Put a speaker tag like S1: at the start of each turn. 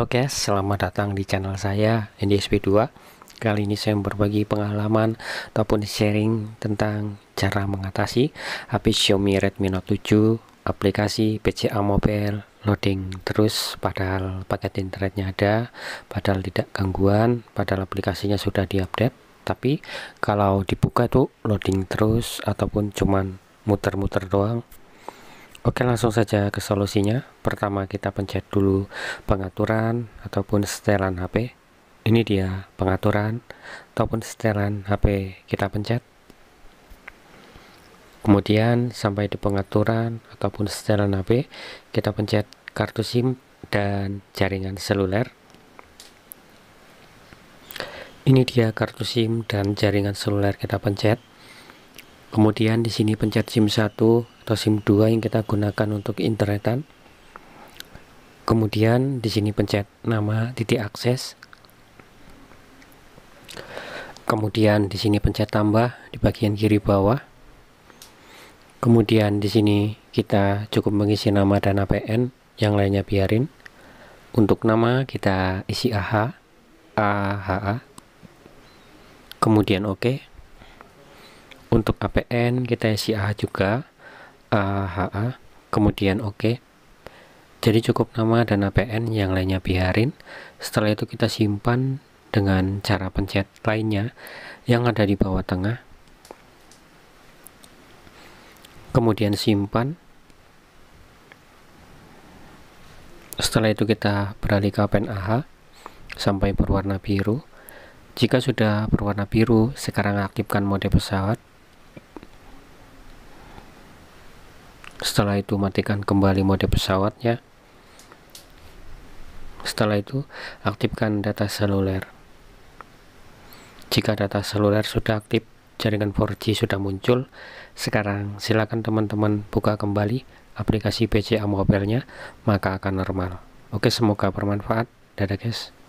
S1: Oke, selamat datang di channel saya NDSP2. Kali ini saya berbagi pengalaman ataupun sharing tentang cara mengatasi HP Xiaomi Redmi Note 7 aplikasi PCA Mobile loading terus padahal paket internetnya ada, padahal tidak gangguan, padahal aplikasinya sudah diupdate, tapi kalau dibuka tuh loading terus ataupun cuman muter-muter doang Oke langsung saja ke solusinya Pertama kita pencet dulu pengaturan ataupun setelan HP Ini dia pengaturan ataupun setelan HP kita pencet Kemudian sampai di pengaturan ataupun setelan HP Kita pencet kartu SIM dan jaringan seluler Ini dia kartu SIM dan jaringan seluler kita pencet Kemudian di sini pencet SIM 1 atau SIM 2 yang kita gunakan untuk internetan. Kemudian di sini pencet nama titik akses. Kemudian di sini pencet tambah di bagian kiri bawah. Kemudian di sini kita cukup mengisi nama dan APN, yang lainnya biarin. Untuk nama kita isi AH, AHA. Kemudian oke. OK. Untuk APN kita isi AH juga. AHA, kemudian oke. OK. Jadi cukup nama dan APN, yang lainnya biarin. Setelah itu kita simpan dengan cara pencet lainnya yang ada di bawah tengah. Kemudian simpan. Setelah itu kita beralih ke APN AH sampai berwarna biru. Jika sudah berwarna biru, sekarang aktifkan mode pesawat setelah itu matikan kembali mode pesawatnya setelah itu aktifkan data seluler jika data seluler sudah aktif jaringan 4G sudah muncul sekarang silakan teman-teman buka kembali aplikasi BCA mobile-nya maka akan normal oke semoga bermanfaat dadah guys